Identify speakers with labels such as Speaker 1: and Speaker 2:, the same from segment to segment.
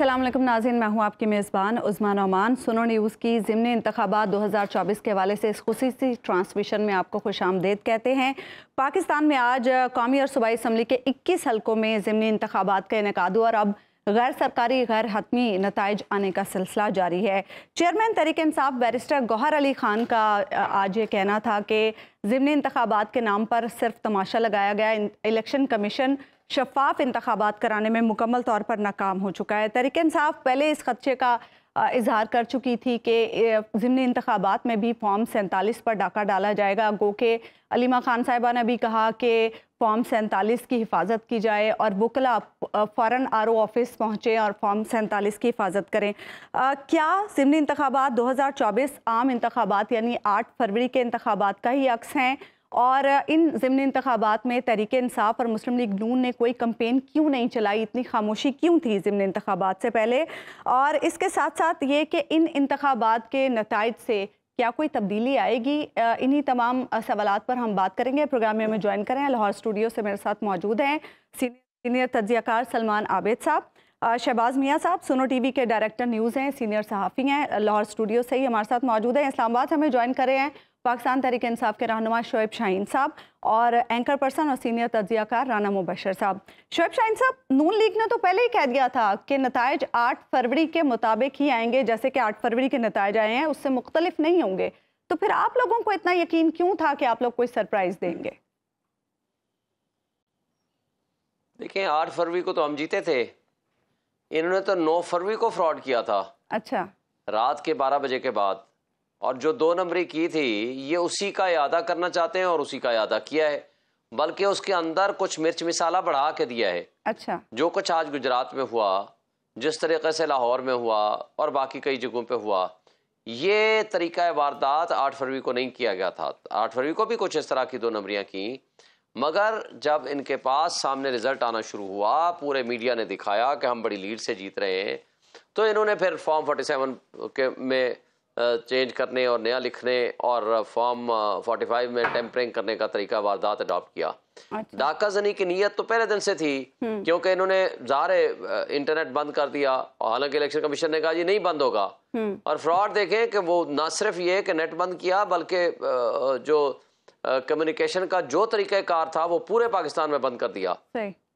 Speaker 1: असलम नाजिन मैं हूँ आपकी मेज़बान उस्मान ओमान सुनो न्यूज़ की ज़मनी इंतबात 2024 के हवाले से इस खुशी ट्रांसमिशन में आपको खुश आमदेद कहते हैं पाकिस्तान में आज कौमी और सूबाई इसम्बली के इक्कीस हल्कों में ज़िमनी इंतबात का इनका हुआ और अब गैर सरकारी गैर हतमी नतज आने का सिलसिला जारी है चेयरमैन तरीक इंसाफ बैरिस्टर गौहर अली ख़ान का आज ये कहना था कि ज़िमनी इंतबात के नाम पर सिर्फ तमाशा लगाया गया इलेक्शन कमीशन शफाफ इंतबात कराने में मुकम्मल तौर पर नाकाम हो चुका है तहरीक इंसाफ पहले इस खदशे का इजहार कर चुकी थी कि जिमनी इंतबात में भी फॉर्म सैंतालीस पर डाका डाला जाएगा गो के अलीमा खान साहिबा ने भी कहा कि फॉर्म सैंतालीस की हिफाजत की जाए और वकला फ़ौर आर ओ ऑफिस पहुँचें और फॉर्म सैंतालीस की हिफाजत करें आ, क्या ज़िमनी इंतबात दो हज़ार चौबीस आम इंतबात यानी आठ फरवरी के इंतबात का ही अक्स हैं और इन ज़मनी इंतबात में तहरीक इंसाफ और मुस्लिम लीग नून ने कोई कंपेन क्यों नहीं चलाई इतनी खामोशी क्यों थी ज़मनी इंतबात से पहले और इसके साथ साथ ये कि इन इंतबात के नतज से क्या कोई तब्दीली आएगी इन्हीं तमाम सवाल पर हम बात करेंगे प्रोग्राम में हमें ज्वाइन करें लाहौर स्टूडियो से मेरे साथ मौजूद हैं सीनियर तजियाकार सलमान आबेद साहब शहबाज मियाँ साहब सोनो टी वी के डायरेक्टर न्यूज़ हैं सीनियर सहाफ़ी हैं लाहौर स्टूडियो से ही हमारे साथ मौजूद हैं इस्लामाबाद हमें ज्वाइन करें हैं पाकिस्तान तहरीक इंसाफ के रहनुमा शोएब शाहीन साहब और एंकर पर्सन और सीनियर तजियाकार राना मुबशर साहब शोएब शाहीन साहब नून लीग ने तो पहले ही कह दिया था कि नतज आठ फरवरी के मुताबिक ही आएंगे जैसे कि आठ फरवरी के नतज आए हैं उससे मुख्तलिफ नहीं होंगे तो फिर आप लोगों को इतना यकीन क्यों था कि आप लोग कोई सरप्राइज देंगे
Speaker 2: देखिए आठ फरवरी को तो हम जीते थे इन्होंने तो नौ फरवरी को फ्रॉड किया था अच्छा रात के बारह बजे के बाद और जो दो नंबरी की थी ये उसी का अदा करना चाहते हैं और उसी का अदा किया है बल्कि उसके अंदर कुछ मिर्च मिसाला बढ़ा के दिया है अच्छा जो कुछ आज गुजरात में हुआ जिस तरीके से लाहौर में हुआ और बाकी कई जगहों पे हुआ ये तरीका वारदात आठ फरवरी को नहीं किया गया था आठ फरवरी को भी कुछ इस तरह की दो नंबरियाँ की मगर जब इनके पास सामने रिजल्ट आना शुरू हुआ पूरे मीडिया ने दिखाया कि हम बड़ी लीड से जीत रहे हैं तो इन्होंने फिर फॉर्म फोर्टी सेवन के में चेंज करने और नया लिखने और फॉर्म 45 में टेम्परिंग करने का तरीका वारदात अडॉप्ट किया अच्छा। डाका जनी की नीयत तो पहले दिन से थी हम्म। क्योंकि इन्होंने जारे इंटरनेट बंद कर दिया हालांकि इलेक्शन कमीशन ने कहा जी नहीं बंद होगा हम्म। और फ्रॉड देखें कि वो ना सिर्फ ये कि नेट बंद किया बल्कि जो कम्युनिकेशन का जो कार था वो पूरे पाकिस्तान में बंद कर दिया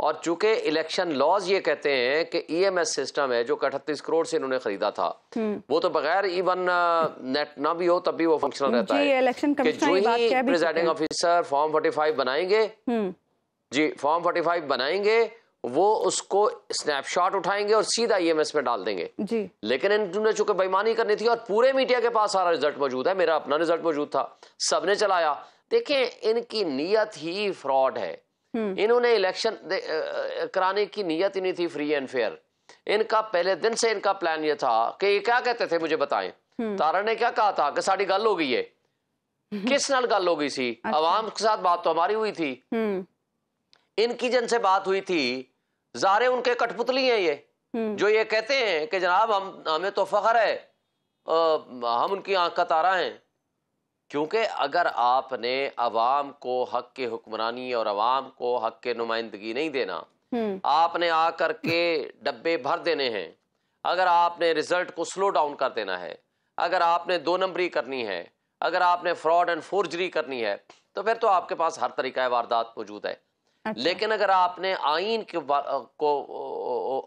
Speaker 2: और चूंकि इलेक्शन लॉज ये कहते हैं कि ईएमएस e सिस्टम है जो अठतीस करोड़ से इन्होंने खरीदा था हम्म। वो तो बगैर इवन नेट ना भी हो तब भी वो फंक्शनल रहता है
Speaker 1: कि जो ही प्रिजाइडिंग
Speaker 2: ऑफिसर फॉर्म फाइव बनाएंगे हम्म। जी फॉर्म फाइव बनाएंगे वो उसको स्नैपशॉट उठाएंगे और सीधा ईएमएस e में डाल देंगे जी लेकिन इन्होंने चूंकि बेईमानी करनी थी और पूरे मीडिया के पास सारा रिजल्ट मौजूद है मेरा अपना रिजल्ट मौजूद था सबने चलाया देखें इनकी नीयत ही फ्रॉड है हम्म। इन्होंने इलेक्शन कराने की नीयत ही नहीं थी फ्री एंड फेयर इनका पहले दिन से इनका प्लान ये था कि ये क्या कहते थे मुझे बताएं हम्म। तारा ने क्या कहा था कि साड़ी गल हो गई है हम्म। किस नाल गल हो गई सी अवाम अच्छा। के साथ बात तो हमारी हुई थी इनकी जन से बात हुई थी जारे उनके कठपुतली हैं ये जो ये कहते हैं कि जनाब हम हमें तो फखर है आ, हम उनकी आंख का तारा हैं क्योंकि अगर आपने अवाम को हक के हुक्मरानी और अवाम को हक के नुमाइंदगी नहीं देना हम्म। आपने आकर के डब्बे भर देने हैं अगर आपने रिजल्ट को स्लो डाउन कर देना है अगर आपने दो नंबरी करनी है अगर आपने फ्रॉड एंड फोर्जरी करनी है तो फिर तो आपके पास हर तरीका वारदात मौजूद है अच्छा। लेकिन अगर आपने आइन के को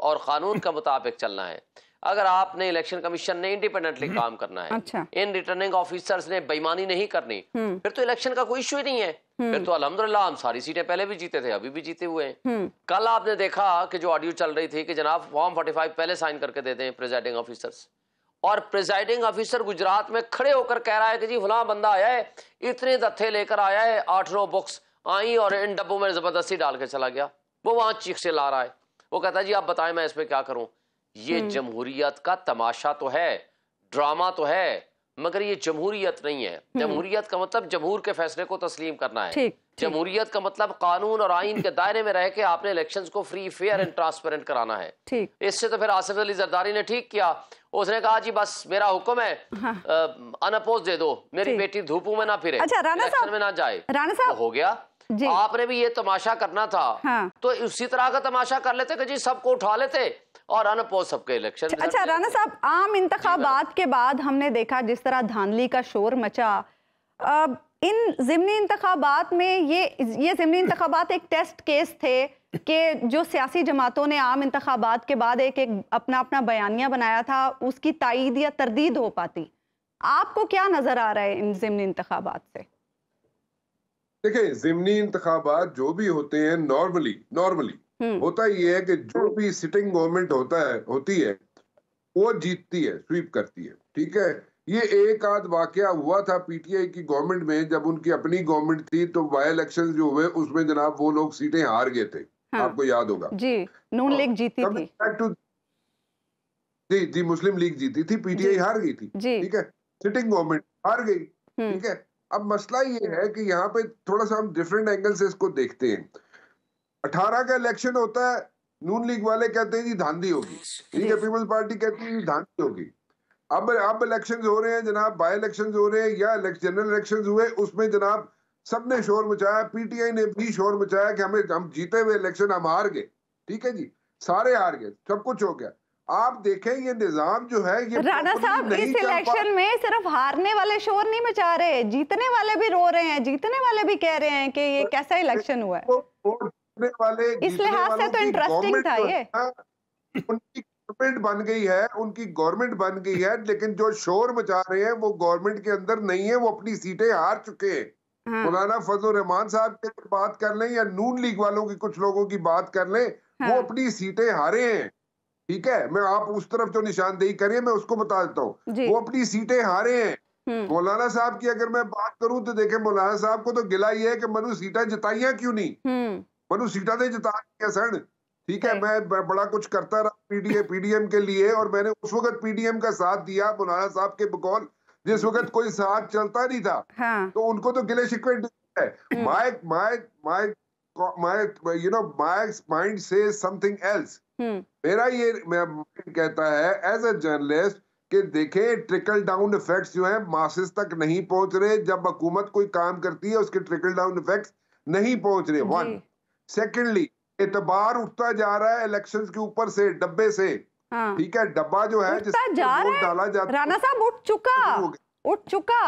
Speaker 2: और क़ानून के मुताबिक चलना है अगर आपने इलेक्शन कमीशन ने इंडिपेंडेंटली हम्म। काम करना है अच्छा। इन रिटर्निंग ऑफिसर्स ने बेईमानी नहीं करनी हम्म। फिर तो इलेक्शन का कोई इश्यू ही नहीं है हम्म। फिर तो अलहमदुल्ला हम सारी सीटें पहले भी जीते थे अभी भी जीते हुए हैं कल आपने देखा कि जो ऑडियो चल रही थी कि जनाब फॉर्म फोर्टी पहले साइन करके देते हैं प्रेजाइडिंग ऑफिसर्स और प्रेजाइडिंग ऑफिसर गुजरात में खड़े होकर कह रहा है कि जी फुला बंदा आया है इतने दत्थे लेकर आया है आठ नौ बुक्स आई और इन डब्बों में जबरदस्ती डाल के चला गया वो वहां चीख से ला रहा है वो कहता है जी आप बताएं मैं इसमें क्या करूं ये हम्म। जमहूरियत का तमाशा तो है ड्रामा तो है मगर ये जमहूरियत नहीं है हम्म। जमहूरियत का मतलब जमहूर के फैसले को तस्लीम करना है जमहूरियत का मतलब कानून और आइन के दायरे में रह के आपने इलेक्शन को फ्री फेयर एंड ट्रांसपेरेंट कराना है इससे तो फिर आसिफ अली जरदारी ने ठीक किया उसने कहा जी बस मेरा हुक्म है हाँ। अनअपोज दे दो मेरी बेटी धूपों में ना फिरे अच्छा, में ना जाए राणा साहब तो हो गया आपने भी ये तमाशा करना था हाँ। तो उसी तरह का तमाशा कर लेते कि जी सबको उठा लेते और अन सबके इलेक्शन अच्छा राना साहब आम इंतबात के बाद हमने देखा
Speaker 1: जिस तरह धानली का शोर मचा अब इन ज़मनी इंतबात में ये ये ज़मनी इंतबात एक टेस्ट केस थे कि जो सियासी जमातों ने आम इंतबात के बाद एक एक अपना अपना बयानिया बनाया था उसकी तइद या तरदीद हो पाती आपको क्या नज़र आ रहा है इन ज़मनी इंतबात से
Speaker 3: देखिये ज़मनी इंतबात जो भी होते हैं नॉर्मली नॉर्मली हम्म। होता ये है कि जो हम्म। भी सिटिंग गवर्नमेंट होता है होती है वो जीतती है स्वीप करती है ठीक है ये एक आध वाक्य हुआ था पीटीआई की गवर्नमेंट में जब उनकी अपनी गवर्नमेंट थी तो बाय इलेक्शन जो हुए उसमें जनाब वो लोग सीटें हार गए थे हाँ, आपको याद होगा
Speaker 1: जी नून तो लीग जीती
Speaker 3: थी जी जी मुस्लिम लीग जीती थी पीटीआई हार गई थी ठीक है सिटिंग गवर्नमेंट हार गई हम्म। ठीक है अब मसला ये है कि यहाँ पे थोड़ा सा हम डिफरेंट एंगल से इसको देखते हैं अठारह का इलेक्शन होता है नून लीग वाले कहते हैं जी धांधी होगी ठीक है पीपल्स पार्टी कहती है धांधी होगी अब अब इलेक्शन हो रहे हैं जनाब बाय इलेक्शन हो रहे हैं या जनरल इलेक्शन हुए उसमें जनाब सबने शोर मचाया पीटीआई ने भी शोर मचाया कि हमें हम जीते हुए इलेक्शन हम हार गए ठीक है जी सारे हार गए सब कुछ हो गया आप देखें ये निजाम जो है ये राणा साहब इस इलेक्शन में
Speaker 1: सिर्फ हारने वाले शोर नहीं मचा रहे जीतने वाले भी रो रहे हैं जीतने वाले भी कह रहे हैं कि ये कैसा इलेक्शन हुआ है
Speaker 3: जीतने वाले इस लिहाज से तो इंटरेस्टिंग था ये उनकी गवर्नमेंट बन गई है उनकी गवर्नमेंट बन गई है लेकिन जो शोर मचा रहे हैं वो गवर्नमेंट के अंदर नहीं है वो अपनी सीटें हार चुके हैं हाँ। मौलाना फजल रहमान साहब की बात कर लें या नून लीग वालों की कुछ लोगों की बात कर लें वो हाँ। अपनी सीटें हारे हैं ठीक है मैं आप उस तरफ जो निशानदेही करिए मैं उसको बता देता हूँ वो अपनी सीटें हारे हैं हम्म। मौलाना साहब की अगर मैं बात करूं तो देखें मौलाना साहब को तो गिला ही है कि मनु सीटें जताइया क्यों नहीं हम्म। मनु सीटा ने जिता दिया सर ठीक है मैं बड़ा कुछ करता रहा पीडीए पीडीएम के लिए और मैंने उस वक्त पीडीएम का साथ दिया मुलाना साहब के बकौल जिस वक्त कोई साथ चलता नहीं था हाँ। तो उनको तो गिले शिकवे my my my my you know my mind से समथिंग एल्स मेरा ये मैं कहता है एज अ जर्नलिस्ट कि देखें ट्रिकल डाउन इफेक्ट्स जो है मासेस तक नहीं पहुंच रहे जब हुकूमत कोई काम करती है उसके ट्रिकल डाउन इफेक्ट नहीं पहुंच रहे वन सेकेंडली एतबार उठता जा रहा है इलेक्शन के ऊपर से डब्बे से हाँ। ठीक हाँ। है डब्बा जो है जिस जा डाला जाता राणा साहब उठ चुका उठ चुका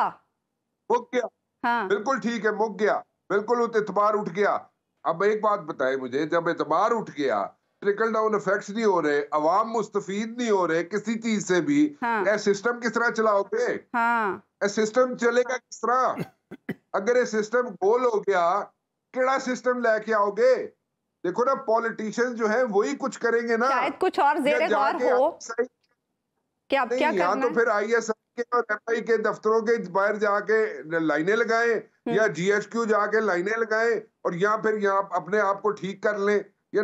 Speaker 3: मुक गया हाँ। बिल्कुल ठीक है मुक गया बिल्कुल एतबार उठ गया अब एक बात बताए मुझे जब एतबार उठ गया ट्रिकल डाउन इफेक्ट नहीं हो रहे अवाम मुस्तफीद नहीं हो रहे किसी चीज से भी हाँ। सिस्टम किस तरह चलाओगे हाँ। सिस्टम चलेगा किस तरह अगर ये सिस्टम गोल हो गया केड़ा सिस्टम लेके आओगे देखो ना पॉलिटिशियंस जो है वही कुछ करेंगे ना शायद कुछ और जेरे गौर हो क्या नहीं, क्या तो करना तो फिर आईएसआई के और एफआई के दफ्तरों के बाहर जाके लाइनें लगाए हम्म। या जीएचक्यू जाके लाइनें लगाए और या फिर यहाँ अपने आप को ठीक कर लें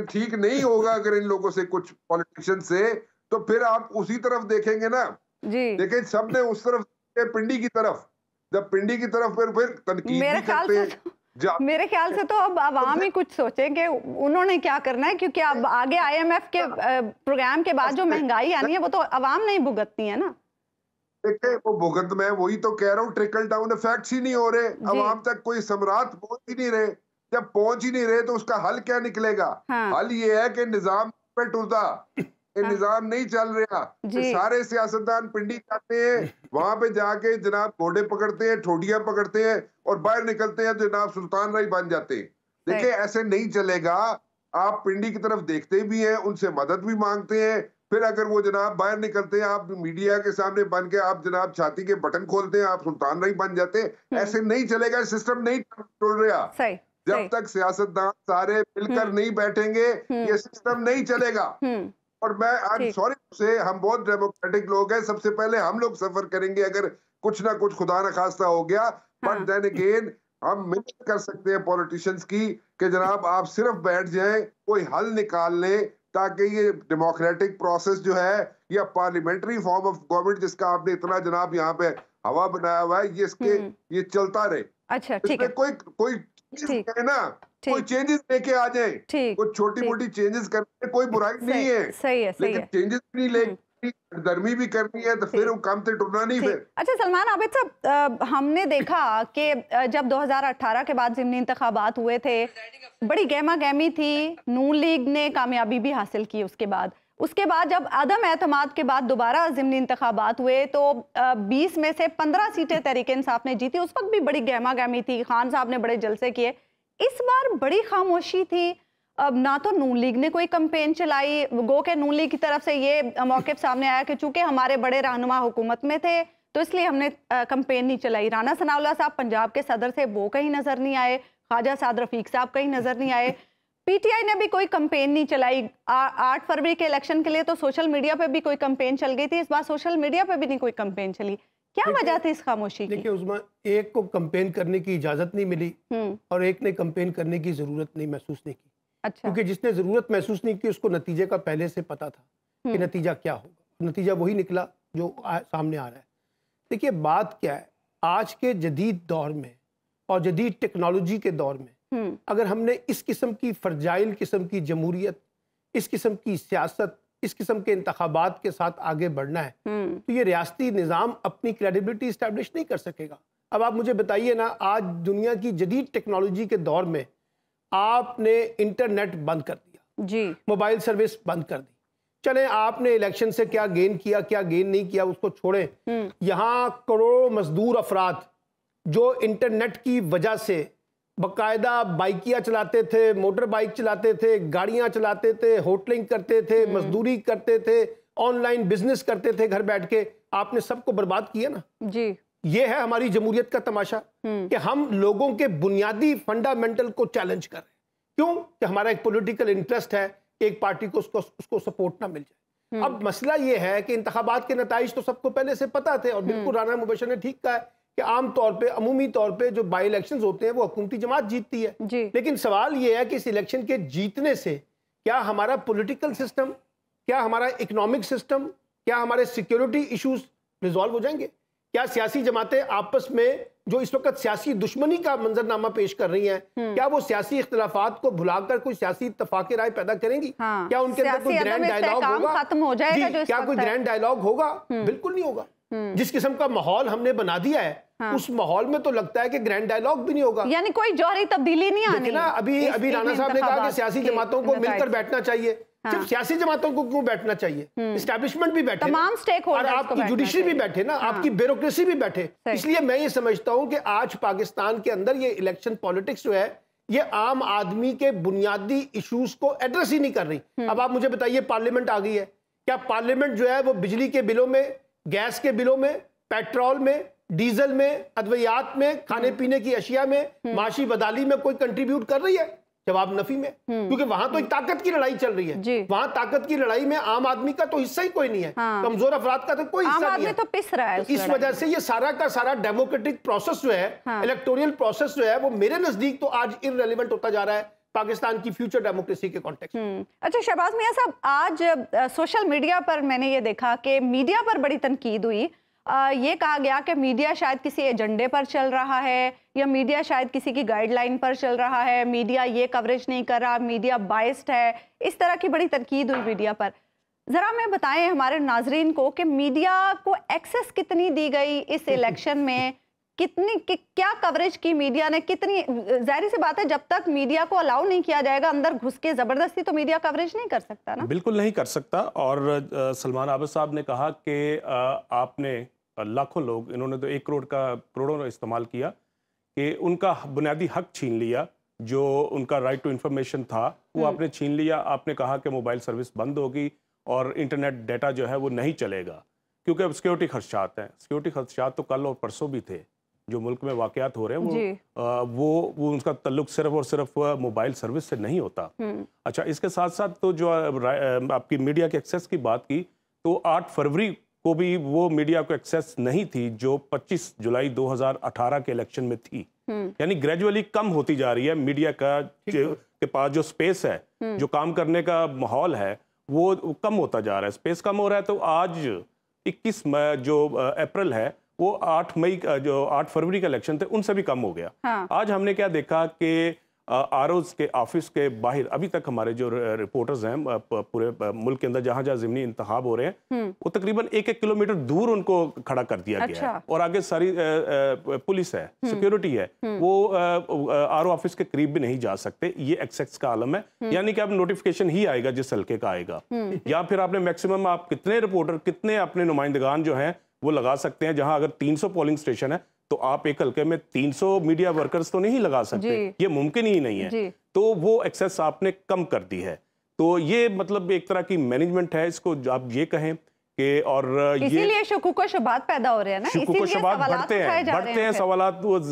Speaker 3: ठीक नहीं होगा अगर इन लोगों से कुछ पॉलिटिशियन से तो फिर आप उसी तरफ देखेंगे ना देखे सबने उस तरफ पिंडी की तरफ जब पिंडी की तरफ फिर फिर तनकीद करते हैं तो- मेरे ख्याल से तो
Speaker 1: अब आवाम ही कुछ सोचे कि उन्होंने क्या करना है क्योंकि अब आगे आईएमएफ के प्रोग्राम हाँ। के बाद जो महंगाई आनी है वो तो आवाम नहीं भुगतनी है ना
Speaker 3: देखिए वो भुगत मैं वही तो कह रहा हूँ ट्रिकल डाउन इफेक्ट ही नहीं हो रहे आवाम तक कोई सम्राट पहुंच ही नहीं रहे जब पहुंच ही नहीं रहे तो उसका हल क्या निकलेगा हाँ। हल ये है कि निजाम पे टूटा हाँ। निजाम नहीं चल रहा सारे सियासतदान पिंडी जाते हैं वहां पे जाके जनाब घोड़े पकड़ते हैं ठोडिया पकड़ते हैं और बाहर निकलते हैं तो जनाब सुल्तान राय बन जाते हैं देखिए ऐसे नहीं चलेगा आप पिंडी की तरफ देखते भी हैं उनसे मदद भी मांगते हैं फिर अगर वो जनाब बाहर निकलते हैं आप मीडिया के सामने बन के आप जनाब छाती के बटन खोलते हैं आप सुल्तान राय बन जाते हम्म। ऐसे नहीं चलेगा सिस्टम नहीं टूट रहा जब तक सियासतदान सारे मिलकर हम्म। नहीं बैठेंगे ये हम्म। सिस्टम नहीं चलेगा और मैं आई सॉरी से हम बहुत डेमोक्रेटिक लोग हैं सबसे पहले हम लोग सफर करेंगे अगर कुछ ना कुछ खुदा ना खास्ता हो गया बट देन अगेन हम मिन्नत कर सकते हैं पॉलिटिशियंस की कि जनाब आप सिर्फ बैठ जाएं कोई हल निकाल लें ताकि ये डेमोक्रेटिक प्रोसेस जो है या पार्लियामेंट्री फॉर्म ऑफ गवर्नमेंट जिसका आपने इतना जनाब यहाँ पे हवा बनाया हुआ है ये इसके हम्म। ये चलता रहे अच्छा ठीक है कोई कोई है ना कोई चेंजेस लेके आ जाए कुछ छोटी मोटी चेंजेस करने कोई बुराई नहीं है सही है सही लेकिन चेंजेस नहीं हम्म। ले गर्मी भी करनी है तो फिर वो काम से टूटना नहीं फिर अच्छा
Speaker 1: सलमान आबिद साहब हमने देखा कि जब 2018 के बाद जिमनी इंतबात हुए थे बड़ी गहमा गहमी थी नून लीग ने कामयाबी भी हासिल की उसके बाद उसके बाद जब अदम एतम के बाद दोबारा ज़िमनी इंतबात हुए तो बीस में से पंद्रह सीटें तहरीक इंसाफ ने जीती उस वक्त भी बड़ी गहमा गहमी थी खान साहब ने बड़े जलसे किए इस बार बड़ी खामोशी थी अब ना तो नून लीग ने कोई कंपेन चलाई गो के नून लीग की तरफ से ये मौके सामने आया कि चूंकि हमारे बड़े रहनुमा हुकूमत में थे तो इसलिए हमने कंपेन नहीं चलाई राना सनाउल्ला साहब पंजाब के सदर थे वो कहीं नज़र नहीं आए ख्वाजा साद रफीक साहब कहीं नज़र नहीं आए पीटीआई ने भी कोई कंपेन नहीं चलाई आठ फरवरी के इलेक्शन के लिए तो सोशल मीडिया पे भी कोई कंपेन चल गई थी इस बार सोशल मीडिया पे भी नहीं कोई कंपेन चली क्या वजह
Speaker 4: थी इस खामोशी की? देखिए उसमें एक को कंपेन करने की इजाजत नहीं मिली हम्म। और एक ने कंपेन करने की जरूरत नहीं महसूस नहीं की अच्छा क्योंकि जिसने जरूरत महसूस नहीं की उसको नतीजे का पहले से पता था कि हम्म। नतीजा क्या होगा नतीजा वही निकला जो सामने आ रहा है देखिए बात क्या है आज के जदीद दौर में और जदीद टेक्नोलॉजी के दौर में हम्म। अगर हमने इस किस्म की फर्जाइल किस्म की जमहूरियत इस किस्म की सियासत इस किस्म के इंतबात के साथ आगे बढ़ना है हम्म। तो ये रियाती निज़ाम अपनी क्रेडिबिलिटी इस्टेब्लिश नहीं कर सकेगा अब आप मुझे बताइए ना आज दुनिया की जदीद टेक्नोलॉजी के दौर में आपने इंटरनेट बंद कर दिया जी मोबाइल सर्विस बंद कर दी चले आपने इलेक्शन से क्या गेन किया क्या गेन नहीं किया उसको छोड़े हम्म। यहाँ करोड़ों मजदूर अफराद जो इंटरनेट की वजह से बकायदा बाइकियाँ चलाते थे मोटर बाइक चलाते थे गाड़ियाँ चलाते थे होटलिंग करते थे हम्म। मजदूरी करते थे ऑनलाइन बिजनेस करते थे घर बैठ के आपने सबको बर्बाद किया ना जी ये है हमारी जमूरियत का तमाशा
Speaker 5: हम्म।
Speaker 1: कि
Speaker 4: हम लोगों के बुनियादी फंडामेंटल को चैलेंज कर रहे हैं क्यों कि हमारा एक पॉलिटिकल इंटरेस्ट है एक पार्टी को उसको उसको सपोर्ट ना मिल जाए हम्म। अब मसला ये है कि इंतबात के नतज तो सबको पहले से पता थे और बिल्कुल राना मुबशर ने ठीक कहा कि आम तौर पे अमूमी तौर पे जो बाई इलेक्शन होते हैं वो हुकूमती जमात जीतती है जी। लेकिन सवाल ये है कि इस इलेक्शन के जीतने से क्या हमारा पॉलिटिकल सिस्टम क्या हमारा इकोनॉमिक सिस्टम क्या हमारे सिक्योरिटी इश्यूज रिजॉल्व हो जाएंगे क्या सियासी जमातें आपस में जो इस वक्त सियासी दुश्मनी का मंजरनामा पेश कर रही हैं हम्म। क्या वो सियासी इख्तलाफात को भुलाकर कोई सियासी इतफाक राय पैदा करेंगी हाँ। क्या उनके अंदर कोई ग्रैंड डायलॉग होगा खत्म हो जाएगा क्या कोई ग्रैंड डायलॉग होगा हम्म। बिल्कुल नहीं होगा हम्म। जिस किस्म का माहौल हमने बना दिया है हाँ। उस माहौल में तो लगता है कि ग्रैंड डायलॉग भी नहीं होगा यानी कोई जौहरी तब्दीली नहीं आनी ना अभी अभी राणा साहब ने कहा कि सियासी जमातों को मिलकर बैठना चाहिए हाँ। सिर्फ सियासी जमातों को क्यों बैठना चाहिए स्टैब्लिशमेंट हम्म। भी बैठे तमाम स्टेक और आपकी जुडिशरी भी बैठे ना हाँ। आपकी ब्यूरोक्रेसी भी बैठे इसलिए मैं ये समझता हूँ कि आज पाकिस्तान के अंदर ये इलेक्शन पॉलिटिक्स जो है ये आम आदमी के बुनियादी इश्यूज को एड्रेस ही नहीं कर रही हम्म। अब आप मुझे बताइए पार्लियामेंट आ गई है क्या पार्लियामेंट जो है वो बिजली के बिलों में गैस के बिलों में पेट्रोल में डीजल में अद्वियात में खाने हम्म। पीने की अशिया में हम्म। माशी बदाली में कोई कंट्रीब्यूट कर रही है जवाब नफी में हम्म। क्योंकि वहां तो एक ताकत की लड़ाई चल रही है वहां ताकत की लड़ाई में आम आदमी का तो हिस्सा ही कोई नहीं है हाँ। कमजोर अफराद का तो कोई हिस्सा नहीं है तो
Speaker 1: पिस रहा है तो इस वजह
Speaker 4: से ये सारा का सारा डेमोक्रेटिक प्रोसेस जो है हाँ। इलेक्टोरियल प्रोसेस जो है वो मेरे नजदीक तो आज इनरेलीवेंट होता जा रहा है पाकिस्तान की फ्यूचर डेमोक्रेसी के कॉन्टेक्ट
Speaker 1: अच्छा शहबाज मियाँ साहब
Speaker 4: आज
Speaker 1: सोशल मीडिया पर मैंने ये देखा कि मीडिया पर बड़ी तनकीद हुई ये कहा गया कि मीडिया शायद किसी एजेंडे पर चल रहा है या मीडिया शायद किसी की गाइडलाइन पर चल रहा है मीडिया ये कवरेज नहीं कर रहा मीडिया बाइस्ड है इस तरह की बड़ी तनकीद हुई मीडिया पर ज़रा मैं बताएं हमारे नाजरीन को कि मीडिया को एक्सेस कितनी दी गई इस इलेक्शन में कितनी कि, क्या कवरेज की मीडिया ने कितनी जाहिर सी बात है जब तक मीडिया को अलाउ नहीं किया जाएगा अंदर घुस के ज़बरदस्ती तो मीडिया कवरेज नहीं कर सकता ना
Speaker 6: बिल्कुल नहीं कर सकता और सलमान आबद साहब ने कहा कि आपने लाखों लोग इन्होंने तो एक करोड़ का करोड़ों इस्तेमाल किया कि उनका बुनियादी हक छीन लिया जो उनका राइट टू इंफॉर्मेशन था वो हम्म। आपने छीन लिया आपने कहा कि मोबाइल सर्विस बंद होगी और इंटरनेट डाटा जो है वो नहीं चलेगा क्योंकि अब सिक्योरिटी खदशात हैं सिक्योरिटी खदशात तो कल और परसों भी थे जो मुल्क में वाकयात हो रहे हैं वो वो वो उनका तल्लुक सिर्फ और सिर्फ मोबाइल सर्विस से नहीं होता हम्म। अच्छा इसके साथ साथ तो जो आपकी मीडिया के एक्सेस की बात की तो 8 फरवरी को भी वो मीडिया को एक्सेस नहीं थी जो 25 जुलाई 2018 के इलेक्शन में थी हम्म। यानी ग्रेजुअली कम होती जा रही है मीडिया का के पास जो स्पेस है हम्म। जो काम करने का माहौल है वो कम होता जा रहा है स्पेस कम हो रहा है तो आज 21 मई जो अप्रैल है वो 8 मई जो 8 फरवरी का इलेक्शन थे उनसे भी कम हो गया हाँ। आज हमने क्या देखा कि आर के ऑफिस के बाहर अभी तक हमारे जो रिपोर्टर्स हैं पूरे मुल्क के अंदर जहां जहां जमनी इंतहाब हो रहे हैं हम्म। वो तकरीबन एक एक किलोमीटर दूर उनको खड़ा कर दिया अच्छा। गया है और आगे सारी पुलिस है हम्म। सिक्योरिटी है हम्म। वो आर ऑफिस के करीब भी नहीं जा सकते ये एक्सेक्स का आलम है यानी कि आप नोटिफिकेशन ही आएगा जिस हल्के का आएगा या फिर आपने मैक्सिमम आप कितने रिपोर्टर कितने अपने नुमाइंदगान जो है वो लगा सकते हैं जहां अगर 300 पोलिंग स्टेशन है तो आप एक हल्के में 300 मीडिया वर्कर्स तो नहीं लगा सकते ये मुमकिन ही नहीं है तो वो एक्सेस आपने कम कर दी है तो ये मतलब एक तरह की मैनेजमेंट है इसको आप ये कहें कि और इसीलिए
Speaker 1: शकुको शबाद पैदा हो रहे हैं ना शकुको शबाद बढ़ते हैं बढ़ते हैं सवाल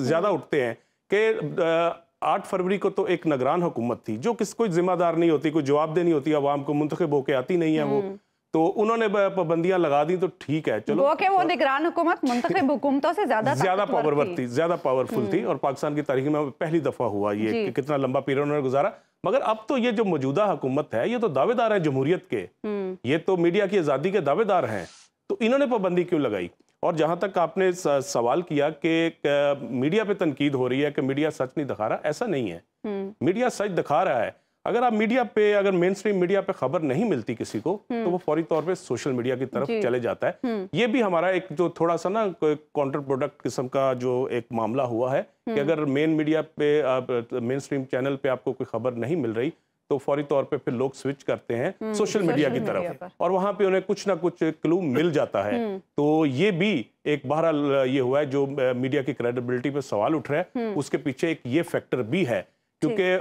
Speaker 6: ज्यादा उठते हैं कि आठ फरवरी को तो एक नगरान हुकूमत थी जो किस कोई जिम्मेदार नहीं होती कोई जवाबदेह नहीं होती अवाम को मुंतखब होके आती नहीं है वो हम्म। तो उन्होंने पाबंदियां लगा दी तो ठीक है चलो वो
Speaker 1: के वो निगरान हुकूमत मुंतखब हुकूमतों से ज्यादा ज्यादा पावरफुल थी
Speaker 6: ज्यादा पावरफुल थी हम्म। और पाकिस्तान की तारीख में पहली दफा हुआ ये कि कितना लंबा पीरियड उन्होंने गुजारा मगर अब तो ये जो मौजूदा हुकूमत है ये तो दावेदार है जमहूरियत के हम्म। ये तो मीडिया की आज़ादी के दावेदार हैं तो इन्होंने पाबंदी क्यों लगाई और जहाँ तक आपने सवाल किया कि मीडिया पे तनकीद हो रही है कि मीडिया सच नहीं दिखा रहा ऐसा नहीं है हम्म। मीडिया सच दिखा रहा है अगर आप मीडिया पे अगर मेन स्ट्रीम मीडिया पे खबर नहीं मिलती किसी को तो वो फौरी तौर पे सोशल मीडिया की तरफ चले जाता है हम्म। ये भी हमारा एक जो थोड़ा सा ना काउंटर प्रोडक्ट किस्म का जो एक मामला हुआ है कि हम्म। अगर मेन मीडिया पे मेन स्ट्रीम चैनल पे आपको कोई खबर नहीं मिल रही तो फौरी तौर पे फिर लोग स्विच करते हैं सोशल हम्म, मीडिया की तरफ और वहां पे उन्हें कुछ ना कुछ क्लू मिल जाता है तो ये भी एक बाहर ये हुआ है जो मीडिया की क्रेडिबिलिटी पे सवाल उठ रहा है उसके पीछे एक ये फैक्टर भी है क्योंकि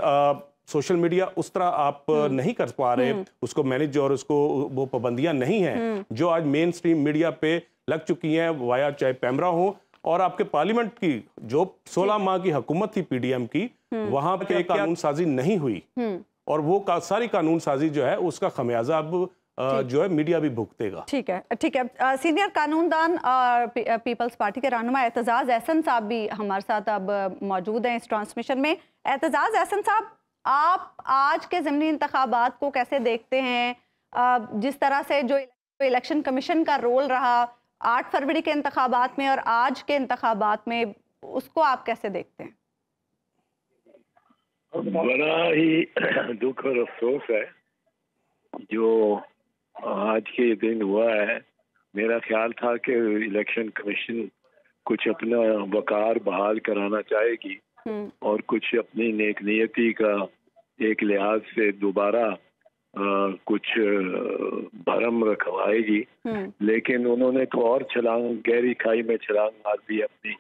Speaker 6: सोशल मीडिया उस तरह आप हम्म। नहीं कर पा रहे हम्म। उसको मैनेज और उसको वो पाबंदियां नहीं है हम्म। जो आज मेन स्ट्रीम मीडिया पे लग चुकी हैं वाया चाहे पैमरा हो और आपके पार्लियामेंट की जो 16 माह की हुकूमत थी पीडीएम की वहां पे कानून साजी नहीं हुई
Speaker 5: और
Speaker 6: वो का, सारी कानून साजी जो है उसका खमियाजा अब जो है मीडिया भी भुगतेगा
Speaker 1: ठीक है ठीक है आ, सीनियर कानूनदान पीपल्स पार्टी के रहनुमा एतजाज़ एहसन साहब भी हमारे साथ अब मौजूद हैं इस ट्रांसमिशन में एतजाज़ एहसन साहब आप आज के ज़मनी इंतबात को कैसे देखते हैं जिस तरह से जो इलेक्शन कमीशन का रोल रहा आठ फरवरी के इंतबात में और आज के इंतबात में उसको आप कैसे देखते हैं
Speaker 7: बड़ा ही दुख और अफसोस है जो आज के दिन हुआ है मेरा ख्याल था कि इलेक्शन कमीशन कुछ अपना वकार बहाल कराना चाहेगी हम्म। और कुछ अपनी नेक नियति का एक लिहाज से दोबारा कुछ भरम रखवाएगी हम्म। लेकिन उन्होंने तो और छलांग गहरी खाई में छलांग मार दी अपनी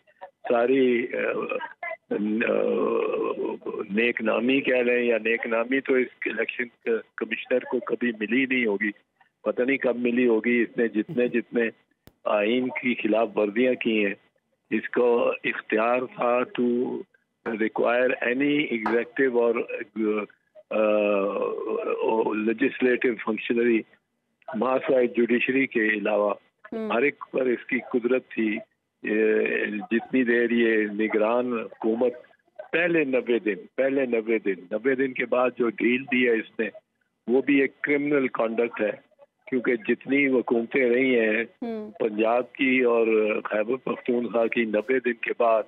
Speaker 7: सारी नेक नामी कह रहे हैं या नेक नामी तो इस इलेक्शन कमिश्नर को कभी मिली नहीं होगी पता नहीं कब मिली होगी इसने जितने जितने आइन की खिलाफ वर्जियाँ की हैं इसको इख्तियार था टू तो require any executive or legislative functionary महासहाय जुडिशरी के अलावा हर एक पर इसकी कुदरत थी जितनी देर ये निगरान हुकूमत पहले नबे दिन पहले नबे दिन नबे दिन के बाद जो ढील दी है इसने वो भी एक क्रिमिनल कॉन्डक्ट है क्योंकि जितनी हुकूमतें रही हैं पंजाब की और खैबर पख्तूनखा की नबे दिन के बाद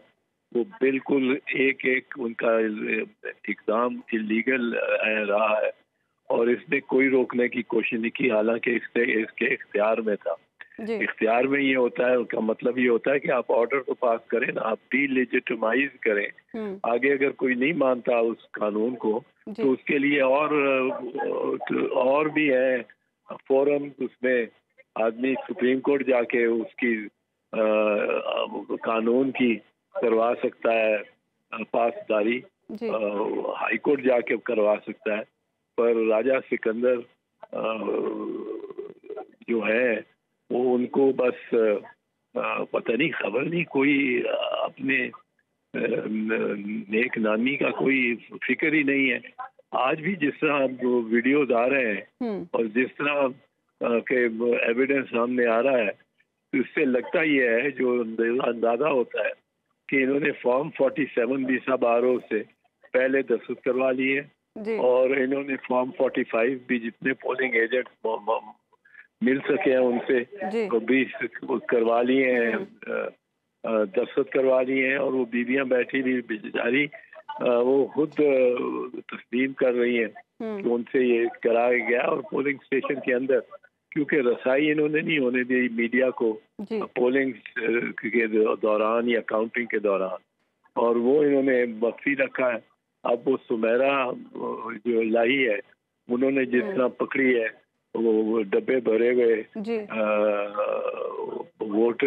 Speaker 7: वो बिल्कुल एक एक उनका एग्ज़ाम इलीगल रहा है और इसने कोई रोकने की कोशिश नहीं की हालांकि इससे इसके इख्तियार में था
Speaker 5: इख्तियार
Speaker 7: में ये होता है उसका मतलब ये होता है कि आप ऑर्डर को पास करें ना आप डीलिजिटमाइज करें हम्म। आगे अगर कोई नहीं मानता उस कानून को तो उसके लिए और तो और भी है फोरम उसमें आदमी सुप्रीम कोर्ट जाके उसकी आ, कानून की करवा सकता है पासदारी हाईकोर्ट जाके करवा सकता है पर राजा सिकंदर जो है वो उनको बस पता नहीं खबर नहीं कोई अपने नेक नामी का कोई फिक्र ही नहीं है आज भी जिस तरह जो वीडियोज आ रहे हैं हम्म। और जिस तरह के एविडेंस सामने आ रहा है तो इससे लगता ही है जो अंदाजा होता है कि इन्होंने फॉर्म 47 बीसा बारो से पहले दस्तखत करवा लिए और इन्होंने फॉर्म 45 भी जितने पोलिंग एजेंट मिल सके हैं उनसे वो बीस करवा लिए हैं दस्तखत करवा लिए हैं और वो बीबियां बैठी भी बेचारी वो खुद तस्लीम कर रही हैं हम्म। कि उनसे ये कराया गया और पोलिंग स्टेशन के अंदर क्योंकि रसाई इन्होंने नहीं होने दी मीडिया को पोलिंग के दौरान या काउंटिंग के दौरान और वो इन्होंने बफी रखा है अब वो सुमेरा जो लाही है उन्होंने जिस तरह हम्म। पकड़ी है वो डब्बे भरे हुए वोट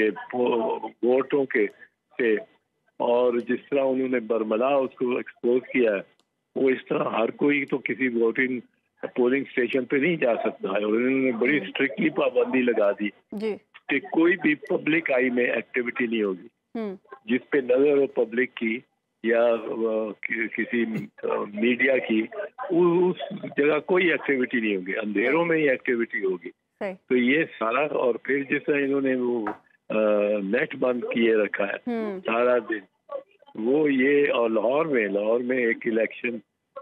Speaker 7: ये वोटों के से और जिस तरह उन्होंने बरमला उसको एक्सपोज किया है वो इस तरह हर कोई तो किसी वोटिंग पोलिंग स्टेशन पे नहीं जा सकता है और इन्होंने बड़ी स्ट्रिक्टली पाबंदी लगा दी कि कोई भी पब्लिक आई में एक्टिविटी नहीं होगी हम्म। जिस पे नजर हो पब्लिक की या किसी मीडिया की उस जगह कोई एक्टिविटी नहीं होगी अंधेरों में ही एक्टिविटी होगी तो ये सारा और फिर जैसा इन्होंने वो नेट बंद किए रखा है हम्म। सारा दिन वो ये और लाहौर में लाहौर में एक इलेक्शन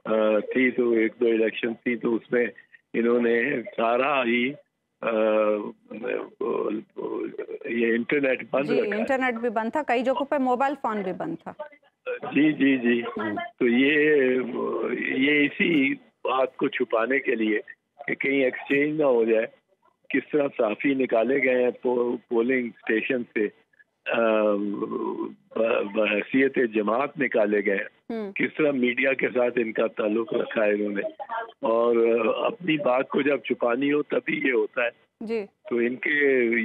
Speaker 7: थी तो एक दो इलेक्शन थी तो उसमें इन्होंने सारा ही ये इंटरनेट बंद रखा इंटरनेट
Speaker 1: भी बंद था कई जगहों पर मोबाइल फोन भी बंद था
Speaker 7: जी जी जी हम्म। तो ये ये इसी बात को छुपाने के लिए कि कहीं एक्सचेंज ना हो जाए किस तरह साफी निकाले गए हैं पो, पोलिंग स्टेशन से बहसीत जमात निकाले गए हम्म। किस तरह मीडिया के साथ इनका ताल्लुक रखा है इन्होंने और अपनी बात को जब छुपानी हो तभी ये होता है जी। तो इनके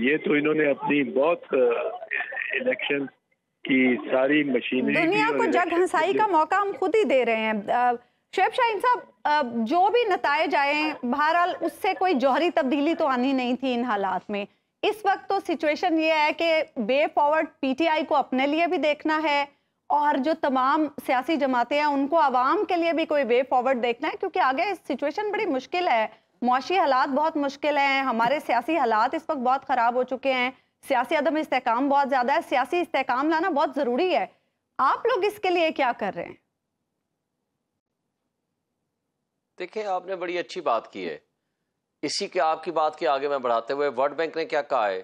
Speaker 7: ये तो इन्होंने अपनी बहुत इलेक्शन की सारी मशीनरी दुनिया को जग हंसाई का
Speaker 1: मौका हम खुद ही दे रहे हैं शेब शाहिन साहब जो भी नतज आए बहरहाल उससे कोई जौहरी तब्दीली तो आनी नहीं थी इन हालात में इस वक्त तो सिचुएशन ये है कि वे फॉरवर्ड पीटीआई को अपने लिए भी देखना है और जो तमाम सियासी जमातें हैं उनको आवाम के लिए भी कोई वे फॉरवर्ड देखना है क्योंकि आगे सिचुएशन बड़ी मुश्किल है मुआशी हालात बहुत मुश्किल हैं हमारे सियासी हालात इस वक्त बहुत ख़राब हो चुके हैं सियासी अदम इसकाम बहुत ज़्यादा है सियासी इसकाम लाना बहुत ज़रूरी है आप लोग इसके लिए क्या कर रहे हैं
Speaker 2: देखिए आपने बड़ी अच्छी बात की है इसी के आपकी बात के आगे मैं बढ़ाते हुए वर्ल्ड बैंक ने क्या कहा है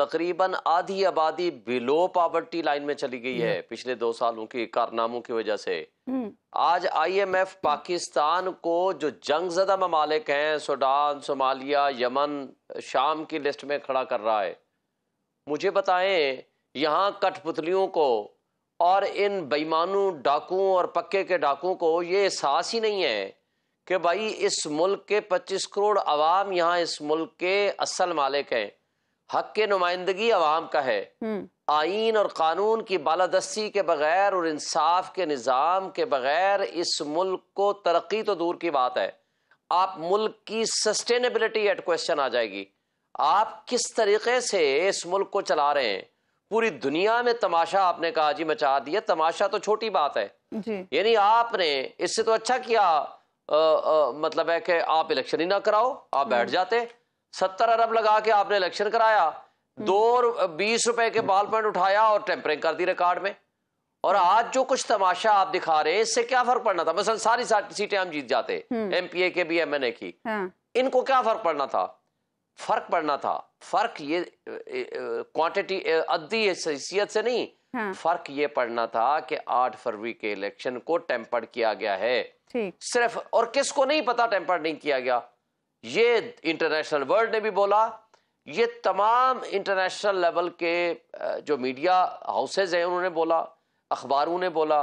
Speaker 2: तकरीबन आधी आबादी बिलो पॉवर्टी लाइन में चली गई है हम्म। पिछले दो सालों के कारनामों की वजह से हम्म। आज आईएमएफ पाकिस्तान को जो जंग जदा ममालिक हैं सूडान सोमालिया यमन शाम की लिस्ट में खड़ा कर रहा है मुझे बताएं यहाँ कठपुतलियों को और इन बेईमानों डाकुओं और पक्के के डाकुओं को ये एहसास ही नहीं है कि भाई इस मुल्क के 25 करोड़ अवाम यहाँ इस मुल्क के असल मालिक हैं हक के नुमाइंदगी अवाम का है हम्म। आइन और कानून की बालादस्ती के बगैर और इंसाफ के निज़ाम के बगैर इस मुल्क को तरक्की तो दूर की बात है आप मुल्क की सस्टेनेबिलिटी एट क्वेश्चन आ जाएगी आप किस तरीके से इस मुल्क को चला रहे हैं पूरी दुनिया में तमाशा आपने कहा जी मचा दिया तमाशा तो छोटी बात है यानी आपने इससे तो अच्छा किया आ, मतलब है कि आप इलेक्शन ही ना कराओ आप बैठ हम्म। जाते सत्तर अरब लगा के आपने इलेक्शन कराया हम्म। दो बीस रुपए के बॉल हम्म। पॉइंट उठाया और टेम्परिंग कर दी रिकॉर्ड में और आज जो कुछ तमाशा आप दिखा रहे हैं इससे क्या फर्क पड़ना था मसल सारी सीटें हम जीत जाते एमपीए के भी ए की हाँ। इनको क्या फर्क पड़ना था फर्क पड़ना था फर्क ये क्वांटिटी अद्दी हैसियत से नहीं हाँ। फर्क ये पड़ना था कि आठ फरवरी के इलेक्शन को टेम्पर्ड किया गया है सिर्फ और किसको नहीं पता टेम्पर्ड नहीं किया गया ये इंटरनेशनल वर्ल्ड ने भी बोला ये तमाम इंटरनेशनल लेवल के जो मीडिया हाउसेज हैं उन्होंने बोला अखबारों ने बोला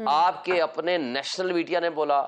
Speaker 2: हम्म। आपके अपने नेशनल मीडिया ने बोला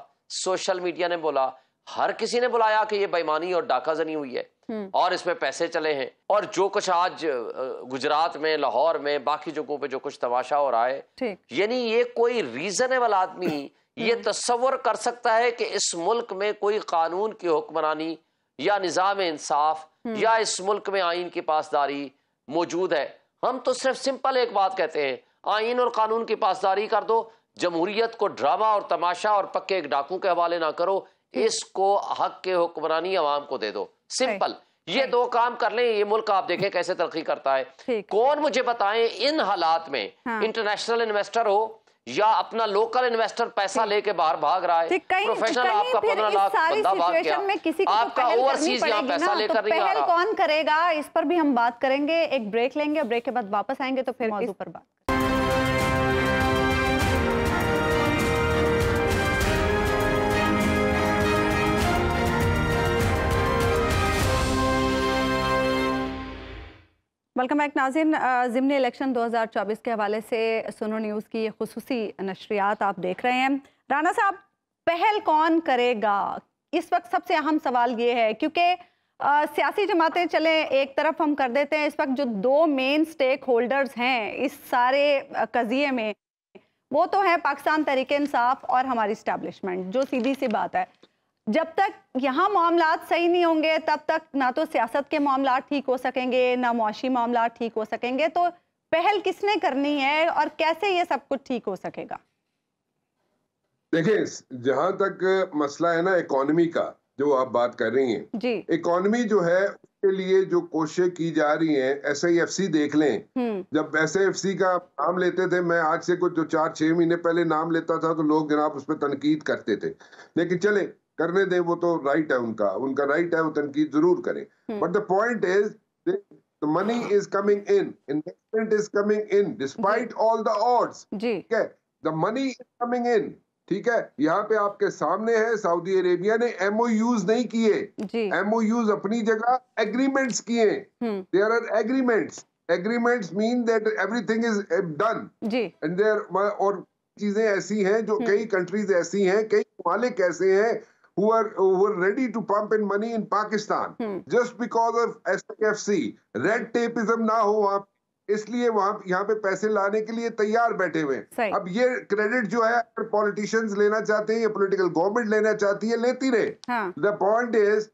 Speaker 2: सोशल मीडिया ने बोला हर किसी ने बुलाया कि ये बेईमानी और डाका जनी हुई है हम्म। और इसमें पैसे चले हैं और जो कुछ आज गुजरात में लाहौर में बाकी जगहों पे जो कुछ तमाशा हो रहा है यानी ये कोई रीजनेबल आदमी हम्म। ये तस्वर कर सकता है कि इस मुल्क में कोई कानून की हुक्मरानी या निज़ाम इंसाफ हम्म। या इस मुल्क में आइन की पासदारी मौजूद है हम तो सिर्फ सिंपल एक बात कहते हैं आइन और कानून की पासदारी कर दो जमहूरियत को ड्रामा और तमाशा और पक्के एक डाकू के हवाले ना करो इसको हक के हुक्मरानी अवाम को दे दो सिंपल ये दो काम कर लें ये मुल्क आप देखें कैसे तरक्की करता है कौन मुझे बताएं इन हालात में हाँ। इंटरनेशनल इन्वेस्टर हो या अपना लोकल इन्वेस्टर पैसा लेके बाहर भाग रहा है प्रोफेशनल आपका पंद्रह लाख बंदा भाग गया में किसी को तो आपका ओवरसीज यहाँ पैसा लेकर तो नहीं आ रहा कौन
Speaker 1: करेगा इस पर भी हम बात करेंगे एक ब्रेक लेंगे ब्रेक के बाद वापस आएंगे तो फिर बात वेलकम बैक नाजिन ज़िमन इलेक्शन 2024 के हवाले से सोनो न्यूज़ की खसूस नशरियात आप देख रहे हैं राना साहब पहल कौन करेगा इस वक्त सबसे अहम सवाल ये है क्योंकि सियासी जमातें चले एक तरफ हम कर देते हैं इस वक्त जो दो मेन स्टेक होल्डर्स हैं इस सारे कजिए में वो तो है पाकिस्तान तरीके इंसाफ और हमारी इस्टेब्लिशमेंट जो सीधी सी बात है जब तक यहाँ मामला सही नहीं होंगे तब तक ना तो सियासत के मामला ठीक हो सकेंगे ना मुआशी मामला ठीक हो सकेंगे तो पहल किसने करनी है और कैसे ये सब कुछ ठीक हो सकेगा
Speaker 3: देखिए जहाँ तक मसला है ना इकोनॉमी का जो आप बात कर रही हैं जी इकोनॉमी जो है उसके लिए जो कोशिशें की जा रही हैं एस आई एफ सी देख लें हम्म। जब एस आई एफ सी का नाम लेते थे मैं आज से कुछ जो चार छह महीने पहले नाम लेता था तो लोग जनाब उस पर तनकीद करते थे लेकिन चले करने दें वो तो राइट है उनका उनका राइट है वो तनकीद जरूर करें but the point is the money is coming in investment is coming in despite all the odds. ठीक है the money is coming in ठीक है यहाँ पे आपके सामने है सऊदी अरेबिया ने एमओ यूज नहीं किए एमओ यूज अपनी जगह एग्रीमेंट्स किए there are agreements agreements mean that everything is done and there और चीजें ऐसी हैं जो हम्म। कई कंट्रीज ऐसी हैं कई मालिक ऐसे हैं who are who are ready to pump in money in Pakistan hmm. just because of SKFC. Red tapeism ना हो वहाँ इसलिए वहाँ यहाँ पे पैसे लाने के लिए तैयार बैठे हुए अब ये क्रेडिट जो है अगर पॉलिटिशियंस लेना चाहते हैं या पॉलिटिकल गवर्नमेंट लेना चाहती है लेती रहे द पॉइंट इज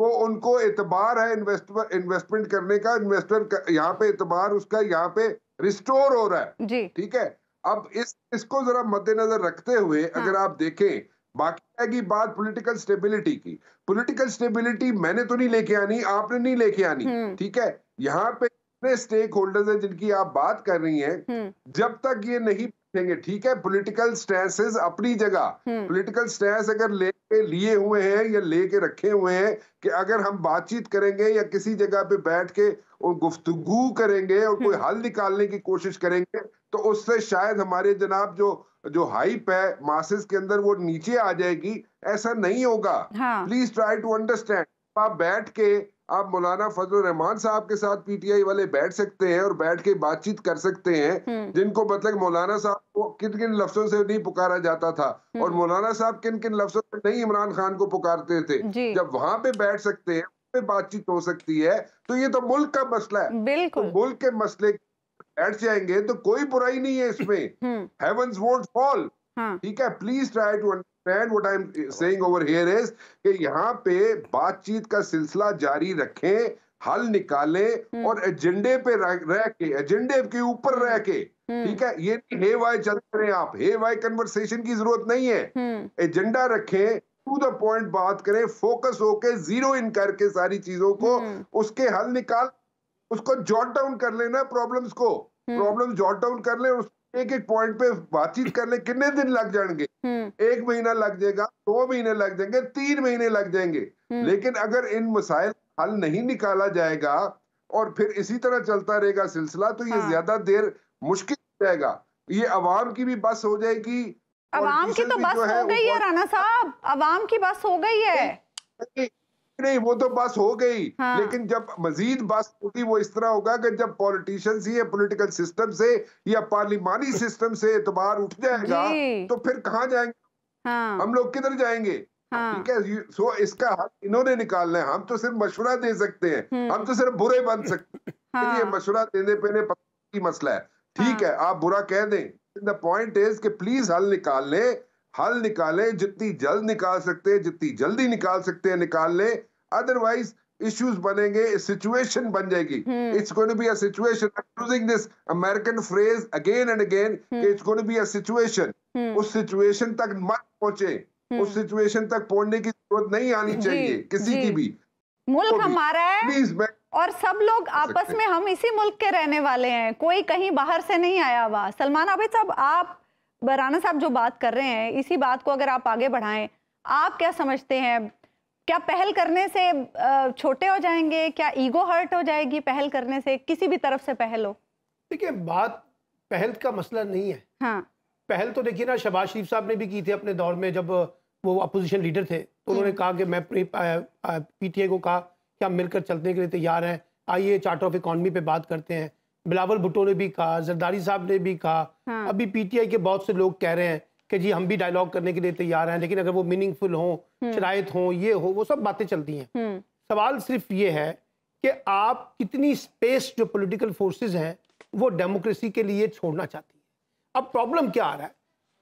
Speaker 3: वो उनको एतबार है इन्वेस्टमेंट इन्वेस्टमेंट करने का इन्वेस्टर यहाँ पे एतबार उसका यहाँ पे रिस्टोर हो रहा है ठीक है अब इस इसको जरा मद्देनजर रखते हुए हाँ. अगर आप देखें बाकी आएगी बात पॉलिटिकल स्टेबिलिटी की पॉलिटिकल स्टेबिलिटी मैंने तो नहीं लेके आनी आपने नहीं लेके आनी हम्म। ठीक है यहाँ पे स्टेक होल्डर्स हैं जिनकी आप बात कर रही हैं हम्म। जब तक ये नहीं देंगे ठीक है पॉलिटिकल स्टैंसेस अपनी जगह पॉलिटिकल हम्म। स्टैंस अगर ले लिए हुए हैं या ले के रखे हुए हैं कि अगर हम बातचीत करेंगे या किसी जगह पे बैठ के और गुफ्तगु करेंगे और कोई हम्म। हल निकालने की कोशिश करेंगे तो उससे शायद हमारे जनाब जो जो हाइप है मासेस के अंदर वो नीचे आ जाएगी ऐसा नहीं होगा प्लीज ट्राई टू अंडरस्टैंड आप बैठ के आप मौलाना फजल रहमान साहब के साथ पीटीआई वाले बैठ सकते हैं और बैठ के बातचीत कर सकते हैं हम्म। जिनको मतलब मौलाना साहब को किन किन लफ्जों से नहीं पुकारा जाता था हम्म। और मौलाना साहब किन किन लफ्जों से नहीं इमरान खान को पुकारते थे जब वहां पे बैठ सकते हैं पे बातचीत हो सकती है तो ये तो मुल्क का मसला है बिल्कुल तो मुल्क के मसले बैठ जाएंगे तो कोई बुराई नहीं है इसमें हम्म। हाँ। ठीक है please try to understand what I'm saying over here is कि यहाँ पे बातचीत का सिलसिला जारी रखें हल निकालें हम्म। और एजेंडे पे रह के एजेंडे के ऊपर रह के हम्म। ठीक है ये हे वाई चल रहे हैं आप हे वाई कन्वर्सेशन की जरूरत नहीं है हम्म। एजेंडा रखें टू द पॉइंट बात करें फोकस होके जीरो इन करके सारी चीजों को उसके हल निकाल उसको जॉट डाउन कर लेना प्रॉब्लम्स को प्रॉब्लम जॉट डाउन कर ले उसको एक एक पॉइंट पे बातचीत करने कितने दिन लग जाएंगे हम्म। एक महीना लग जाएगा दो महीने लग जाएंगे तीन महीने लग जाएंगे हम्म। लेकिन अगर इन मसाइल हल नहीं निकाला जाएगा और फिर इसी तरह चलता रहेगा सिलसिला तो ये हाँ। ज्यादा देर मुश्किल हो जाएगा ये आवाम की भी बस हो जाएगी आवाम की तो बस हो गई है राना
Speaker 1: साहब आवाम की बस हो गई है
Speaker 3: नहीं वो तो बस हो गई हाँ। लेकिन जब मजीद बस होगी वो इस तरह होगा कि जब पॉलिटिशियन या पॉलिटिकल सिस्टम से या पार्लिमानी सिस्टम से एतबार तो उठ जाएगा तो फिर कहाँ जाएंगे हाँ। हम लोग किधर जाएंगे हाँ। ठीक हाँ। है सो इसका हल इन्होंने निकालना है हम तो सिर्फ मशुरा दे सकते हैं हम्म। हम तो सिर्फ बुरे बन सकते हैं हाँ। मशुरा देने पेने की मसला है ठीक हाँ। है आप बुरा कह दें द पॉइंट इज कि प्लीज हल निकाल लें हल निकालें जितनी जल्द निकाल सकते हैं जितनी जल्दी निकाल सकते हैं निकाल लें अदरवाइज इश्यूज बनेंगे सिचुएशन बन जाएगी it's going to be a situation using this American phrase again and again it's going to be a situation उस सिचुएशन तक मत पहुंचे hmm. उस सिचुएशन तक पहुंचने की जरूरत नहीं आनी चाहिए किसी की भी
Speaker 1: मुल्क तो हमारा है प्लीज मैं और सब लोग आपस में हम इसी मुल्क के रहने वाले हैं कोई कहीं बाहर से नहीं आया हुआ सलमान आबिद साहब आप बराना साहब जो बात कर रहे हैं इसी बात को अगर आप आगे बढ़ाएं आप क्या समझते हैं क्या पहल करने से छोटे हो जाएंगे क्या ईगो हर्ट हो जाएगी पहल करने से किसी भी तरफ से पहल हो
Speaker 4: देखिए बात पहल का मसला नहीं है हाँ पहल तो देखिए ना शबाज शरीफ साहब ने भी की थी अपने दौर में जब वो अपोजिशन लीडर थे तो उन्होंने हम्म। कहा कि मैं पीटीए को कहा कि हम मिलकर चलने के लिए तैयार हैं आइए चार्टर ऑफ इकोनॉमी पे बात करते हैं बिलावल भुट्टो ने भी कहा जरदारी साहब ने भी कहा हाँ। अभी पीटीआई के बहुत से लोग कह रहे हैं कि जी हम भी डायलॉग करने के लिए तैयार हैं लेकिन अगर वो मीनिंगफुल हों हम्म। शराइत हों ये हो वो सब बातें चलती हैं हम्म। सवाल सिर्फ ये है कि आप कितनी स्पेस जो पॉलिटिकल फोर्सेस हैं वो डेमोक्रेसी के लिए छोड़ना चाहती है अब प्रॉब्लम क्या आ रहा है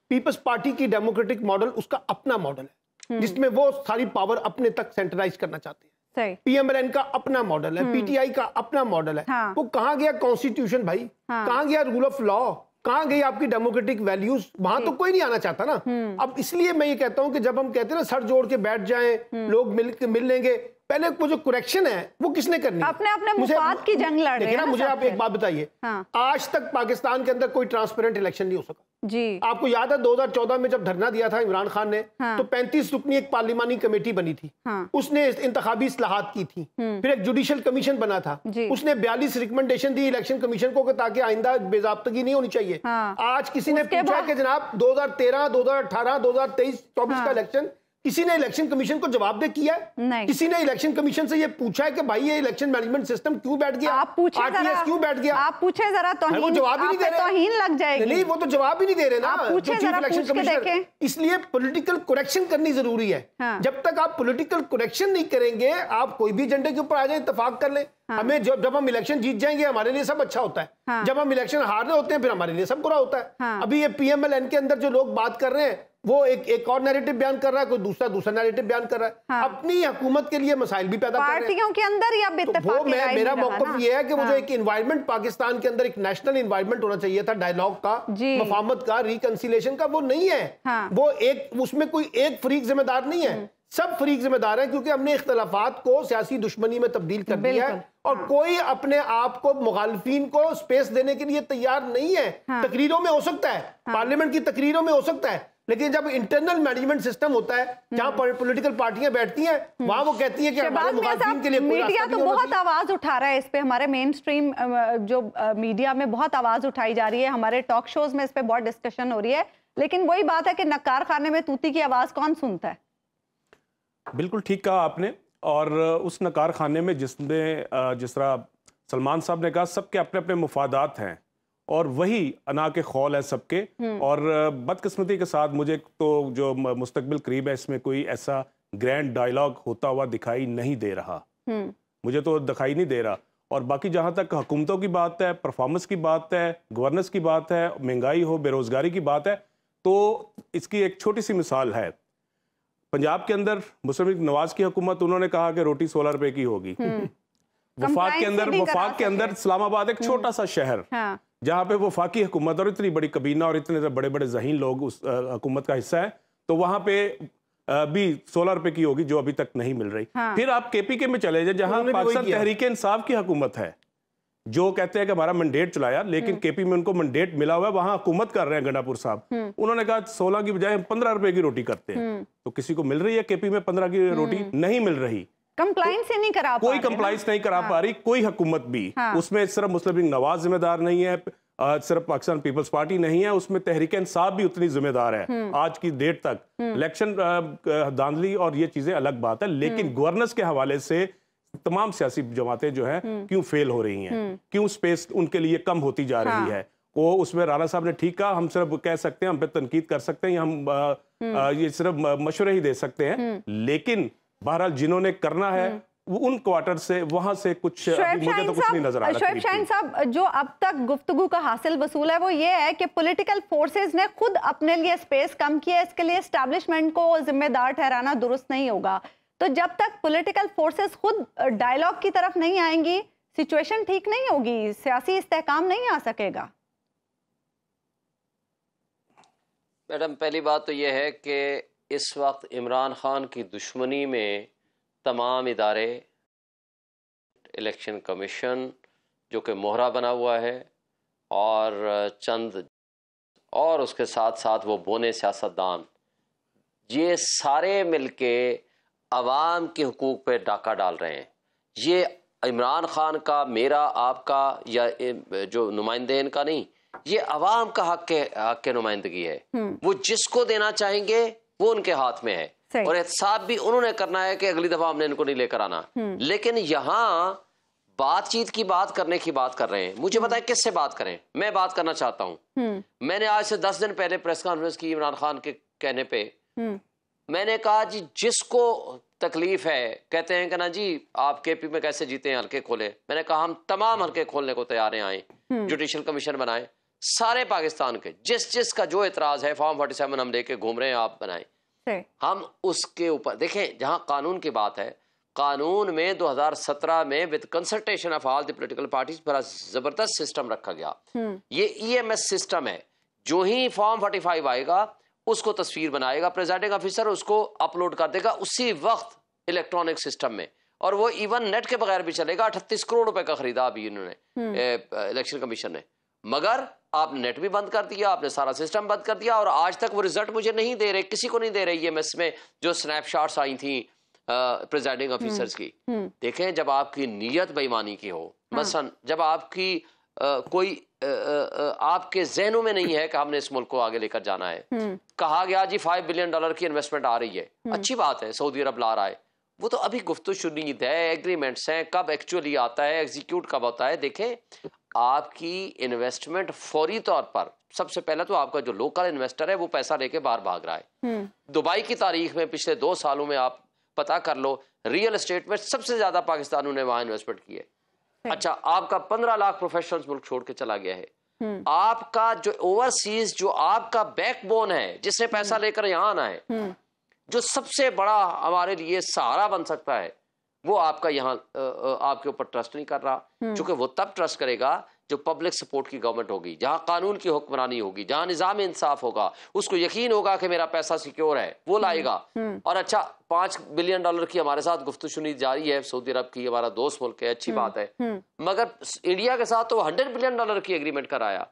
Speaker 4: पीपल्स पार्टी की डेमोक्रेटिक मॉडल उसका अपना मॉडल है हम्म। जिसमें वो सारी पावर अपने तक सेंट्रलाइज करना चाहते हैं पीएमएलएन का अपना मॉडल है पीटीआई का अपना मॉडल है हाँ। वो कहा गया कॉन्स्टिट्यूशन भाई हाँ। कहा गया रूल ऑफ लॉ कहाँ गई आपकी डेमोक्रेटिक वैल्यूज वहां तो हम्म। कोई नहीं आना चाहता ना हम्म। अब इसलिए मैं ये कहता हूँ कि जब हम कहते हैं ना सर जोड़ के बैठ जाए हम्म। लोग मिल मिल लेंगे पहले वो जो करेक्शन है वो किसने करनी अपने अपने मुफाद की जंग लड़ रहे हैं मुझे आप एक बात बताइए हाँ। आज तक पाकिस्तान के अंदर कोई ट्रांसपेरेंट इलेक्शन नहीं हो सका जी आपको याद है 2014 में जब धरना दिया था इमरान खान ने हाँ। तो 35 रुकनी एक पार्लिमानी कमेटी बनी थी हाँ। उसने इंतबी असलाहत की थी हम्म। फिर एक जुडिशियल कमीशन बना था उसने 42 रिकमेंडेशन दी इलेक्शन कमीशन को ताकि आइंदा बेजाबतगी नहीं होनी चाहिए हाँ। आज किसी ने पूछा कि जनाब 2013 2018 2023 24 का इलेक्शन हाँ। किसी ने इलेक्शन कमीशन को जवाब दे किया है नहीं किसी ने इलेक्शन कमीशन से ये पूछा है कि भाई ये इलेक्शन मैनेजमेंट सिस्टम क्यों बैठ गया आप पूछे आरटीएस क्यों बैठ गया आप
Speaker 1: पूछे जरा तो वो जवाब ही नहीं दे तो रहे तौहीन लग जाएगी नहीं वो तो जवाब ही नहीं दे रहे ना पूछे तो जरा देखें
Speaker 4: इसलिए पॉलिटिकल करेक्शन करनी जरूरी है हाँ। जब तक आप पॉलिटिकल करेक्शन नहीं करेंगे आप कोई भी एजेंडे के ऊपर आ जाए इतफाक कर लें हाँ। हमें जब जब हम इलेक्शन जीत जाएंगे हमारे लिए सब अच्छा होता है हाँ। जब हम इलेक्शन हार रहे होते हैं फिर हमारे लिए सब बुरा होता है हाँ। अभी ये पीएमएलएन के अंदर जो लोग बात कर रहे हैं वो एक एक और नैरेटिव बयान कर रहा है कोई दूसरा दूसरा नैरेटिव बयान कर रहा है हाँ। अपनी हुकूमत के लिए मसाइल भी पैदा पार्टियों
Speaker 1: के अंदर या तो वो मैं मेरा मौका ये है कि वो जो हाँ। एक
Speaker 4: इन्वायरमेंट पाकिस्तान के अंदर एक नेशनल इन्वायरमेंट होना चाहिए था डायलॉग का मफामत का रिकनसिलेशन का वो नहीं है हाँ। वो एक उसमें कोई एक फरीक जिम्मेदार नहीं है हम्म। सब फरीक जिम्मेदार हैं क्योंकि हमने इख्तलाफात को सियासी दुश्मनी में तब्दील कर दिया है और हाँ। कोई अपने आप को मुखालफी को स्पेस देने के लिए तैयार नहीं है हाँ। तकरीरों में हो सकता है हाँ। पार्लियामेंट की तकरीरों में हो सकता है लेकिन जब इंटरनल मैनेजमेंट सिस्टम होता है हम्म। जहाँ पॉलिटिकल पार्टियां बैठती हैं हम्म। वहां वो कहती है कि हमारे के लिए मीडिया तो बहुत
Speaker 1: आवाज उठा रहा है इस पे हमारे मेन स्ट्रीम जो मीडिया में बहुत आवाज उठाई जा रही है हमारे टॉक शोज में इस पर बहुत डिस्कशन हो रही है लेकिन वही बात है कि नकार खाने में तूती की आवाज कौन सुनता है
Speaker 6: बिल्कुल ठीक कहा आपने और उस नकार खाने में जिसने जिस तरह सलमान साहब ने कहा सबके अपने अपने मुफादात हैं और वही अना के खौल है सबके हम्म। और बदकिस्मती के साथ मुझे तो जो मुस्तबिल करीब है इसमें कोई ऐसा ग्रैंड डायलॉग होता हुआ दिखाई नहीं दे रहा हम्म। मुझे तो दिखाई नहीं दे रहा और बाकी जहाँ तक हुकूमतों की बात है परफॉर्मेंस की बात है गवर्नेंस की बात है महंगाई हो बेरोज़गारी की बात है तो इसकी एक छोटी सी मिसाल है पंजाब के अंदर मुस्लिम नवाज की हुकूमत उन्होंने कहा कि रोटी सोलह रुपए की होगी हम्म। वफाक के अंदर वफाक के अंदर इस्लामाबाद एक हम्म। छोटा सा शहर हाँ। जहाँ पे वफाकी हुकूमत और इतनी बड़ी कबीना और इतने बड़े बड़े जहीन लोग उस हुकूमत का हिस्सा है तो वहां पे भी सोलह रुपए की होगी जो अभी तक नहीं मिल रही हाँ। फिर आप केपीके के में चले जाए जहाँ पाकिस्तान तहरीक इंसाफ की हुकूमत है जो कहते हैं कि हमारा मंडेट चलाया लेकिन केपी हम्म। में उनको मंडेट मिला हुआ है वहां हुकूमत कर रहे हैं गंडापुर साहब हम्म। उन्होंने कहा सोलह की बजाय हम पंद्रह रुपए की रोटी करते हैं हम्म। तो किसी को मिल रही है केपी में पंद्रह की रोटी नहीं मिल रही
Speaker 1: कंप्लाइंस नहीं करा कोई कंप्लाइंस नहीं करा पा हाँ।
Speaker 6: रही कोई हुकूमत भी हाँ। उसमें सिर्फ मुस्लिम लीग नवाज जिम्मेदार नहीं है सिर्फ पाकिस्तान पीपल्स पार्टी नहीं है उसमें तहरीक इंसाफ भी उतनी जिम्मेदार है आज की डेट तक इलेक्शन धांधली और ये चीजें अलग बात है लेकिन गवर्नेंस के हवाले से तमाम सियासी जमातें जो हैं हम्म। क्यों फेल हो रही हैं हम्म। क्यों स्पेस उनके लिए कम होती जा हाँ। रही है वो उसमें राणा साहब ने ठीक कहा हम सिर्फ कह सकते हैं हम पे तनकीद कर सकते हैं हम आ, आ, हम्म। ये सिर्फ मशवरे ही दे सकते हैं लेकिन बहरहाल जिन्होंने करना है उन क्वार्टर से वहां से कुछ मुझे तो कुछ नहीं नजर आ रहा शोएब
Speaker 1: साहब जो अब तक गुफ्तगु का हासिल वसूल है वो ये है कि पॉलिटिकल फोर्सेस ने खुद अपने लिए स्पेस कम किया इसके लिए स्टैब्लिशमेंट को जिम्मेदार ठहराना दुरुस्त नहीं होगा तो जब तक पॉलिटिकल फोर्सेस खुद डायलॉग की तरफ नहीं आएंगी सिचुएशन ठीक नहीं होगी सियासी इस्तेकाम नहीं आ सकेगा
Speaker 2: मैडम पहली बात तो यह है कि इस वक्त इमरान खान की दुश्मनी में तमाम इदारे इलेक्शन कमीशन जो कि मोहरा बना हुआ है और चंद और उसके साथ साथ वो बोने सियासतदान ये सारे मिलके आवाम के हकूक़ पर डाका डाल रहे हैं ये इमरान खान का मेरा आपका या जो नुमाइंदे इनका नहीं ये आवाम का हक के हक के नुमाइंदगी है हम्म। वो जिसको देना चाहेंगे वो उनके हाथ में है और एहसाब भी उन्होंने करना है कि अगली दफा हमने इनको नहीं लेकर आना हम्म। लेकिन यहाँ बातचीत की बात करने की बात कर रहे हैं मुझे बताएं हम्म। किससे बात करें मैं बात करना चाहता हूँ मैंने आज से दस दिन पहले प्रेस कॉन्फ्रेंस की इमरान खान के कहने पर मैंने कहा जी जिसको तकलीफ है कहते हैं कि ना जी आप के पी में कैसे जीते हैं हल्के खोले मैंने कहा हम तमाम हल्के खोलने को तैयार हैं आए जुडिशल हम्म। कमीशन बनाए सारे पाकिस्तान के जिस जिस का जो इतराज है फॉर्म फोर्टी सेवन हम लेके घूम रहे हैं आप बनाए हम उसके ऊपर देखें जहां कानून की बात है कानून में 2017 में with consultation of all the political parties बड़ा जबरदस्त सिस्टम रखा गया हम्म। ये ईएमएस e सिस्टम है जो ही फॉर्म 45 आएगा उसको तस्वीर बनाएगा प्रेजाइडिंग ऑफिसर उसको अपलोड कर देगा उसी वक्त इलेक्ट्रॉनिक सिस्टम में और वो इवन नेट के बगैर भी चलेगा अठतीस करोड़ रुपए का खरीदा अभी इन्होंने इलेक्शन हम्म। कमीशन ने मगर आपने नेट भी बंद कर दिया आपने सारा सिस्टम बंद कर दिया और आज तक वो रिजल्ट मुझे नहीं दे रहे किसी को नहीं दे रही है में जो स्नैपशॉट्स आई थी प्रेजाइडिंग हम्म, ऑफिसर्स की हम्म। देखें जब आपकी नीयत बेईमानी की हो हाँ। मसन जब आपकी कोई आपके जहनों में नहीं है कि हमने इस मुल्क को आगे लेकर जाना है हम्म। कहा गया जी फाइव बिलियन डॉलर की इन्वेस्टमेंट आ रही है हम्म। अच्छी बात है सऊदी अरब ला रहा है वो तो अभी गुफ्त शुनीद है एग्रीमेंट्स हैं कब एक्चुअली आता है एग्जीक्यूट कब होता है देखें आपकी इन्वेस्टमेंट फौरी तौर पर सबसे पहले तो आपका जो लोकल इन्वेस्टर है वो पैसा लेके बाहर भाग रहा है हम्म। दुबई की तारीख में पिछले दो सालों में आप पता कर लो रियल एस्टेट में सबसे ज्यादा पाकिस्तानों ने वहां इन्वेस्टमेंट की है अच्छा आपका पंद्रह लाख प्रोफेशनल्स मुल्क छोड़ के चला गया है हम्म। आपका जो ओवरसीज जो आपका बैकबोन है जिससे हम्म। पैसा लेकर यहाँ आना है हम्म। जो सबसे बड़ा हमारे लिए सहारा बन सकता है वो आपका यहाँ आपके ऊपर ट्रस्ट नहीं कर रहा क्योंकि वो तब ट्रस्ट करेगा जो पब्लिक सपोर्ट की गवर्नमेंट होगी जहाँ कानून की हुक्मरानी होगी जहाँ निज़ाम इंसाफ होगा उसको यकीन होगा कि मेरा पैसा सिक्योर है वो हम्म, लाएगा हम्म। और अच्छा पांच बिलियन डॉलर की हमारे साथ गुफ्त शुनी जारी है सऊदी अरब की हमारा दोस्त मुल्क है अच्छी हम्म, बात है मगर इंडिया के साथ तो हंड्रेड बिलियन डॉलर की एग्रीमेंट कराया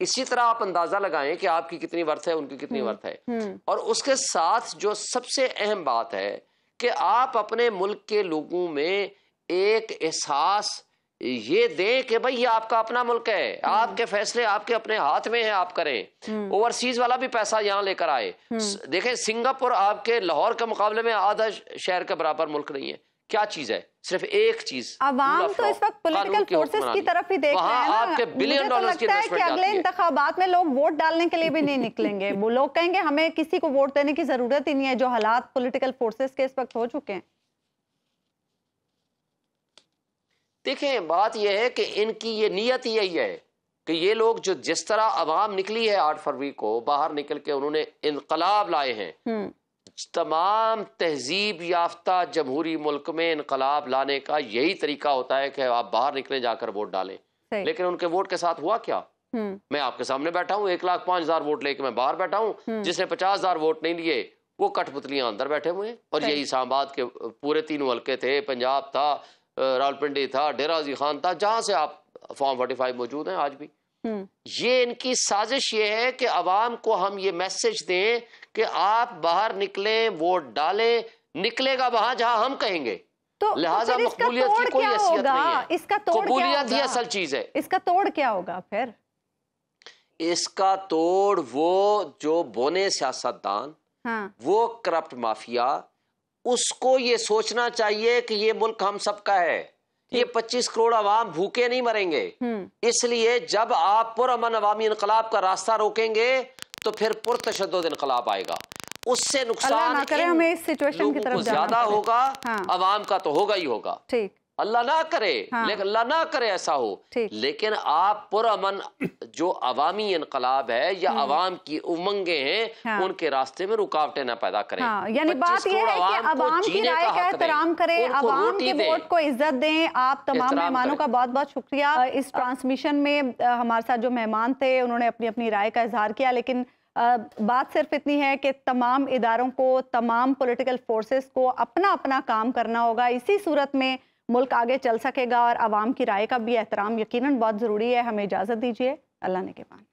Speaker 2: इसी तरह आप अंदाजा लगाएं कि आपकी कितनी वर्थ है उनकी कितनी वर्थ है और उसके साथ जो सबसे अहम बात है कि आप अपने मुल्क के लोगों में एक एहसास ये दे कि भाई ये आपका अपना मुल्क है हम्म। आपके फैसले आपके अपने हाथ में है आप करें हम्म। ओवरसीज वाला भी पैसा यहाँ लेकर आए हम्म। देखें सिंगापुर आपके लाहौर के मुकाबले में आधा शहर के बराबर मुल्क नहीं है क्या चीज है सिर्फ एक चीज आवाम तो इस वक्त पोलिटिकल फोर्सेस की तरफ ही देख रहे हैं आपके बिलियन तो लगता है कि अगले
Speaker 1: इंतबात में लोग वोट डालने के लिए भी नहीं निकलेंगे वो लोग कहेंगे हमें किसी को वोट देने की जरूरत ही नहीं है जो हालात पोलिटिकल फोर्सेस के इस वक्त हो चुके हैं
Speaker 2: देखें बात यह है कि इनकी ये नीयत यही है कि ये लोग जो जिस तरह आवाम निकली है आठ फरवरी को बाहर निकल के उन्होंने इनकलाब लाए हैं हम्म। तमाम तहजीब याफ्ता जमहूरी मुल्क में इनकलाब लाने का यही तरीका होता है कि आप बाहर निकले जाकर वोट डालें लेकिन उनके वोट के साथ हुआ क्या हम्म। मैं आपके सामने बैठा हूँ एक लाख पांच हजार वोट लेके मैं बाहर बैठा हूँ हम्म। जिसने पचास हजार वोट नहीं लिए वो कठपुतलियां अंदर बैठे हुए हैं और यही इस्लाबाद के पूरे तीन हल्के थे पंजाब था रावलपिंडी था डेराजी खान था जहाँ से आप फॉर्म फोर्टी फाइव मौजूद हैं आज भी हम्म। ये इनकी साजिश ये है कि आवाम को हम ये मैसेज दें कि आप बाहर निकलें वोट डालें निकलेगा वहां जहां हम कहेंगे तो, तो लिहाजा मकबूलियत की कोई हैसियत नहीं है इसका तोड़ कबूलियत ही असल चीज है इसका तोड़ क्या होगा फिर इसका तोड़ वो जो बोने सियासतदान हाँ। वो करप्ट माफिया उसको ये सोचना चाहिए कि ये मुल्क हम सबका है ये 25 करोड़ अवाम भूखे नहीं मरेंगे हम्म। इसलिए जब आप अमन अवामी इनकलाब का रास्ता रोकेंगे तो फिर पुरतशद इनकलाब आएगा उससे नुकसान
Speaker 1: हमें इस सिचुएशन की तरफ ज्यादा होगा
Speaker 2: अवाम हाँ। का तो होगा ही होगा ठीक अल्लाह ना करे हाँ। लेकिन अल्लाह ना करे ऐसा हो लेकिन आप पुरमन जो अवामी इनकलाब है या हाँ। अवाम की उमंगे हैं हाँ। उनके रास्ते में रुकावटें ना पैदा करें हाँ। यानी
Speaker 1: बात यह है कि अवाम की राय का एहतराम करें अवाम के वोट को इज्जत दें आप तमाम मेहमानों का बहुत बहुत शुक्रिया इस ट्रांसमिशन में हमारे साथ जो मेहमान थे उन्होंने अपनी अपनी राय का इजहार किया लेकिन बात सिर्फ इतनी है कि तमाम इदारों को तमाम पोलिटिकल फोर्सेस को अपना अपना काम करना होगा इसी सूरत में मुल्क आगे चल सकेगा और आवाम की राय का भी एहतराम यकीन बहुत ज़रूरी है हमें इजाज़त दीजिए अल्लाह ने के पान